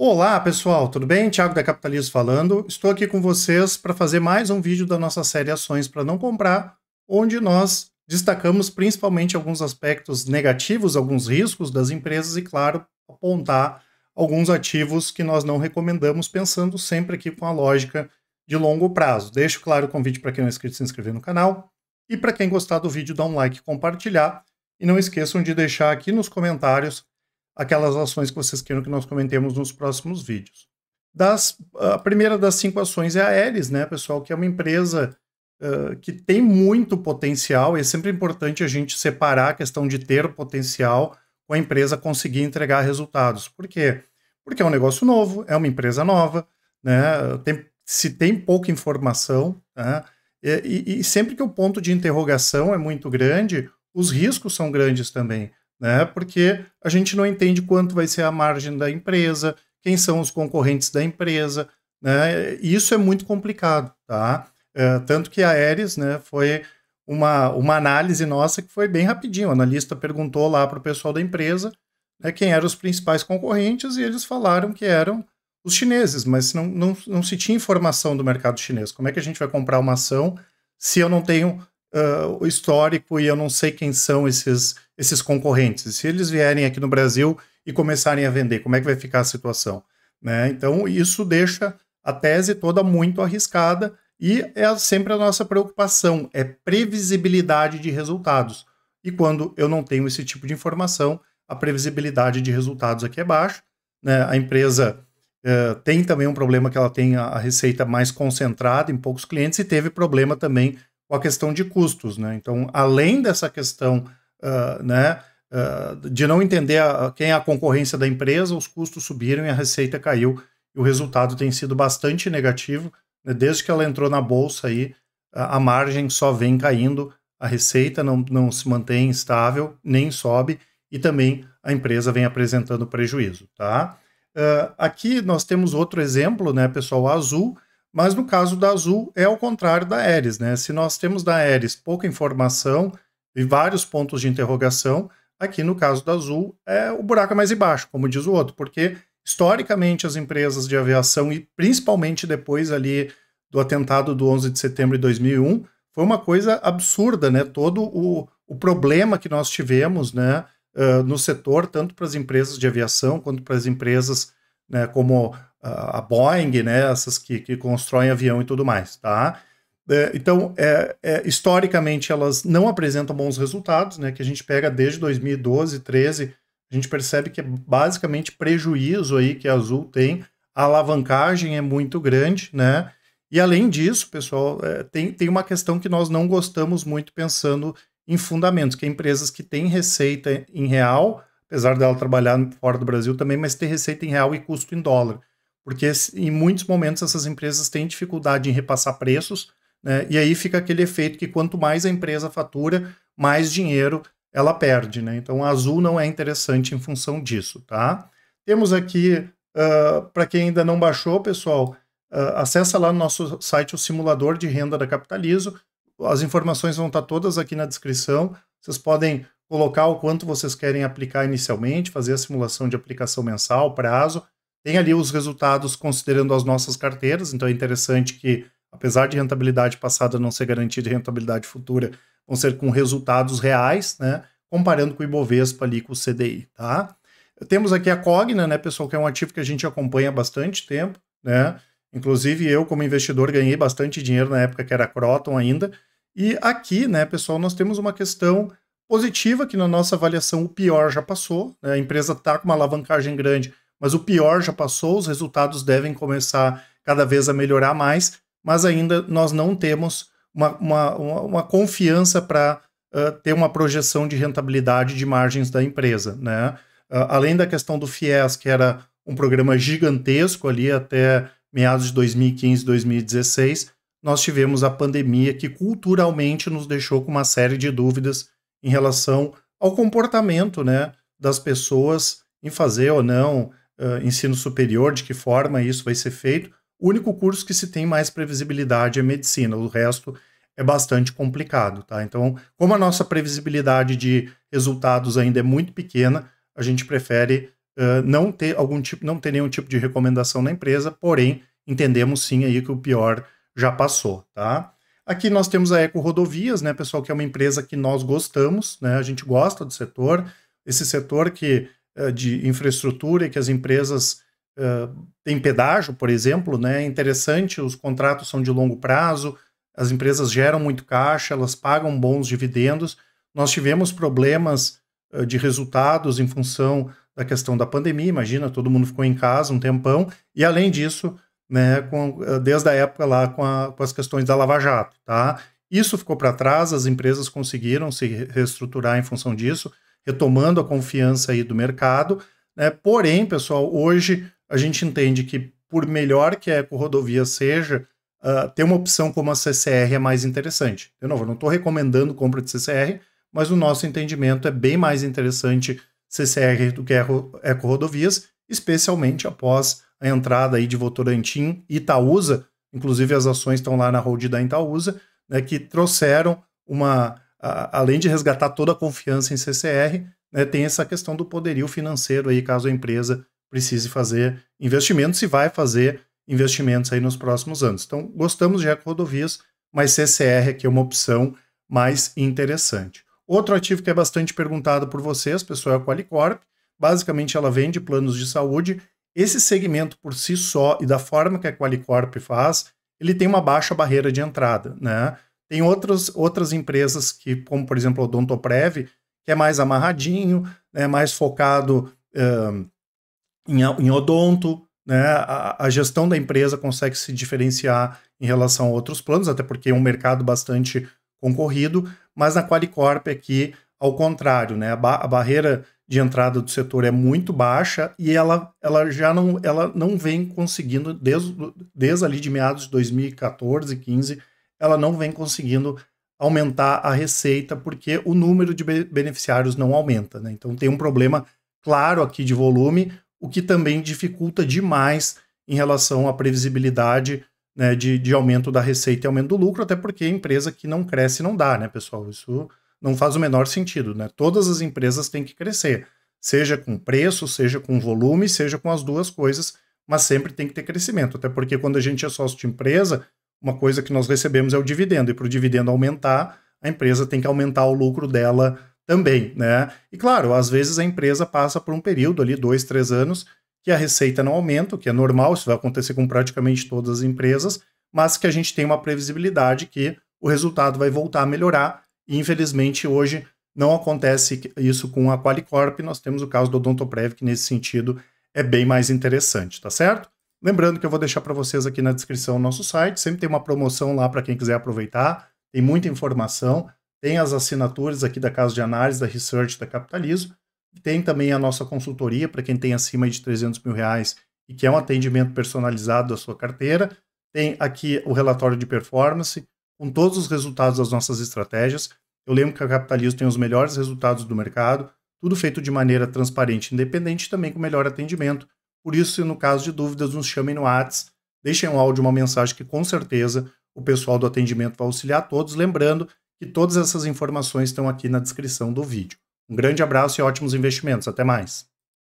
Olá pessoal, tudo bem? Thiago da Capitalismo falando. Estou aqui com vocês para fazer mais um vídeo da nossa série Ações para Não Comprar, onde nós destacamos principalmente alguns aspectos negativos, alguns riscos das empresas e, claro, apontar alguns ativos que nós não recomendamos, pensando sempre aqui com a lógica de longo prazo. Deixo claro o convite para quem não é inscrito se inscrever no canal e para quem gostar do vídeo, dá um like e compartilhar. E não esqueçam de deixar aqui nos comentários aquelas ações que vocês queiram que nós comentemos nos próximos vídeos. Das, a primeira das cinco ações é a Eris, né, pessoal, que é uma empresa uh, que tem muito potencial e é sempre importante a gente separar a questão de ter potencial com a empresa conseguir entregar resultados. Por quê? Porque é um negócio novo, é uma empresa nova, né, tem, se tem pouca informação, né, e, e sempre que o ponto de interrogação é muito grande, os riscos são grandes também né? Porque a gente não entende quanto vai ser a margem da empresa, quem são os concorrentes da empresa, né? E isso é muito complicado, tá? É, tanto que a Ares, né, foi uma, uma análise nossa que foi bem rapidinho. O analista perguntou lá para o pessoal da empresa né, quem eram os principais concorrentes e eles falaram que eram os chineses, mas não, não, não se tinha informação do mercado chinês. Como é que a gente vai comprar uma ação se eu não tenho uh, histórico e eu não sei quem são esses, esses concorrentes. Se eles vierem aqui no Brasil e começarem a vender, como é que vai ficar a situação? Né? Então, isso deixa a tese toda muito arriscada e é sempre a nossa preocupação, é previsibilidade de resultados. E quando eu não tenho esse tipo de informação, a previsibilidade de resultados aqui é baixa. Né? A empresa eh, tem também um problema que ela tem a, a receita mais concentrada em poucos clientes e teve problema também com a questão de custos. Né? Então, além dessa questão uh, né, uh, de não entender a, quem é a concorrência da empresa, os custos subiram e a receita caiu. E o resultado tem sido bastante negativo. Né? Desde que ela entrou na bolsa, aí, a, a margem só vem caindo, a receita não, não se mantém estável, nem sobe, e também a empresa vem apresentando prejuízo. Tá? Uh, aqui nós temos outro exemplo, né, pessoal, a Azul mas no caso da Azul é ao contrário da Ares, né? Se nós temos da Ares pouca informação e vários pontos de interrogação, aqui no caso da Azul é o buraco é mais embaixo, como diz o outro, porque historicamente as empresas de aviação e principalmente depois ali do atentado do 11 de setembro de 2001, foi uma coisa absurda, né? Todo o, o problema que nós tivemos, né, uh, no setor, tanto para as empresas de aviação quanto para as empresas né, como a Boeing, né, essas que, que constroem avião e tudo mais, tá? É, então, é, é, historicamente, elas não apresentam bons resultados, né? Que a gente pega desde 2012, 13, a gente percebe que é basicamente prejuízo aí que a Azul tem, a alavancagem é muito grande, né? E além disso, pessoal, é, tem, tem uma questão que nós não gostamos muito pensando em fundamentos, que é empresas que têm receita em real, apesar dela trabalhar fora do Brasil também, mas ter receita em real e custo em dólar. Porque em muitos momentos essas empresas têm dificuldade em repassar preços, né? e aí fica aquele efeito que quanto mais a empresa fatura, mais dinheiro ela perde. Né? Então a Azul não é interessante em função disso. Tá? Temos aqui, uh, ah, para quem ainda não baixou, pessoal, uh, acessa lá no nosso site o simulador de renda da Capitalizo. As informações vão estar todas aqui na descrição. Vocês podem colocar o quanto vocês querem aplicar inicialmente, fazer a simulação de aplicação mensal, prazo. Tem ali os resultados considerando as nossas carteiras, então é interessante que, apesar de rentabilidade passada não ser garantida de rentabilidade futura, vão ser com resultados reais, né? Comparando com o Ibovespa ali com o CDI, tá? Temos aqui a Cogna, né, pessoal, que é um ativo que a gente acompanha há bastante tempo, né? Inclusive eu, como investidor, ganhei bastante dinheiro na época que era Croton ainda. E aqui, né, pessoal, nós temos uma questão positiva, que na nossa avaliação o pior já passou, né? a empresa está com uma alavancagem grande, mas o pior já passou, os resultados devem começar cada vez a melhorar mais, mas ainda nós não temos uma, uma, uma confiança para uh, ter uma projeção de rentabilidade de margens da empresa. Né? Uh, além da questão do FIES, que era um programa gigantesco ali até meados de 2015, 2016, nós tivemos a pandemia que culturalmente nos deixou com uma série de dúvidas em relação ao comportamento né, das pessoas em fazer ou não uh, ensino superior, de que forma isso vai ser feito. O único curso que se tem mais previsibilidade é medicina, o resto é bastante complicado, tá? Então, como a nossa previsibilidade de resultados ainda é muito pequena, a gente prefere uh, não ter algum tipo, não ter nenhum tipo de recomendação na empresa, porém entendemos sim aí que o pior já passou, tá? Aqui nós temos a Eco Rodovias, né, pessoal, que é uma empresa que nós gostamos, né, a gente gosta do setor, esse setor que eh, de infraestrutura e que as empresas uh, têm pedágio, por exemplo, né, é interessante, os contratos são de longo prazo, as empresas geram muito caixa, elas pagam bons dividendos. Nós tivemos problemas uh, de resultados em função da questão da pandemia, imagina, todo mundo ficou em casa um tempão, e além disso, né, com, eh, desde a época lá com, a, com as questões da Lava Jato, tá? Isso ficou para trás, as empresas conseguiram se reestruturar em função disso, retomando a confiança aí do mercado. Né? Porém, pessoal, hoje a gente entende que, por melhor que a eco-rodovia seja, uh, ter uma opção como a CCR é mais interessante. De novo, eu não estou recomendando compra de CCR, mas o nosso entendimento é bem mais interessante CCR do que eco-rodovias, especialmente após a entrada aí de Votorantim e Itaúsa, inclusive as ações estão lá na hold da Itaúsa, né, que trouxeram uma, a, além de resgatar toda a confiança em CCR, né, tem essa questão do poderio financeiro aí, caso a empresa precise fazer investimentos e vai fazer investimentos aí nos próximos anos. Então, gostamos de rodovias mas CCR aqui é uma opção mais interessante. Outro ativo que é bastante perguntado por vocês, pessoal, é a Qualicorp. Basicamente, ela vende planos de saúde esse segmento por si só e da forma que a Qualicorp faz, ele tem uma baixa barreira de entrada, né? Tem outras, outras empresas que, como por exemplo o Odontoprev, que é mais amarradinho, é mais focado em, em odonto, né? A, a, gestão da empresa consegue se diferenciar em relação a outros planos, até porque é um mercado bastante concorrido, mas na Qualicorp aqui, é ao contrário, né? a, ba a barreira de entrada do setor é muito baixa e ela, ela já não, ela não vem conseguindo, desde, desde ali de meados de 2014, 15, ela não vem conseguindo aumentar a receita porque o número de beneficiários não aumenta. Né? Então tem um problema claro aqui de volume, o que também dificulta demais em relação à previsibilidade né, de, de aumento da receita e aumento do lucro, até porque empresa que não cresce não dá, né, pessoal? Isso não faz o menor sentido, né? Todas as empresas têm que crescer, seja com preço, seja com volume, seja com as duas coisas, mas sempre tem que ter crescimento, até porque quando a gente é sócio de empresa, uma coisa que nós recebemos é o dividendo, e para o dividendo aumentar, a empresa tem que aumentar o lucro dela também, né? E claro, às vezes a empresa passa por um período ali, dois, três anos, que a receita não aumenta, o que é normal, isso vai acontecer com praticamente todas as empresas, mas que a gente tem uma previsibilidade que o resultado vai voltar a melhorar e, infelizmente, hoje não acontece isso com a Qualicorp. Nós temos o caso do Odontoprev, que nesse sentido é bem mais interessante, tá certo? Lembrando que eu vou deixar para vocês aqui na descrição o nosso site. Sempre tem uma promoção lá para quem quiser aproveitar. Tem muita informação. Tem as assinaturas aqui da Casa de Análise, da Research, da Capitalismo. Tem também a nossa consultoria para quem tem acima de 300 mil reais e que é um atendimento personalizado da sua carteira. Tem aqui o relatório de performance, com todos os resultados das nossas estratégias. Eu lembro que a Capitalismo tem os melhores resultados do mercado, tudo feito de maneira transparente e independente, também com melhor atendimento. Por isso, se no caso de dúvidas, nos chamem no WhatsApp, deixem um áudio, uma mensagem que com certeza o pessoal do atendimento vai auxiliar todos. Lembrando que todas essas informações estão aqui na descrição do vídeo. Um grande abraço e ótimos investimentos. Até mais!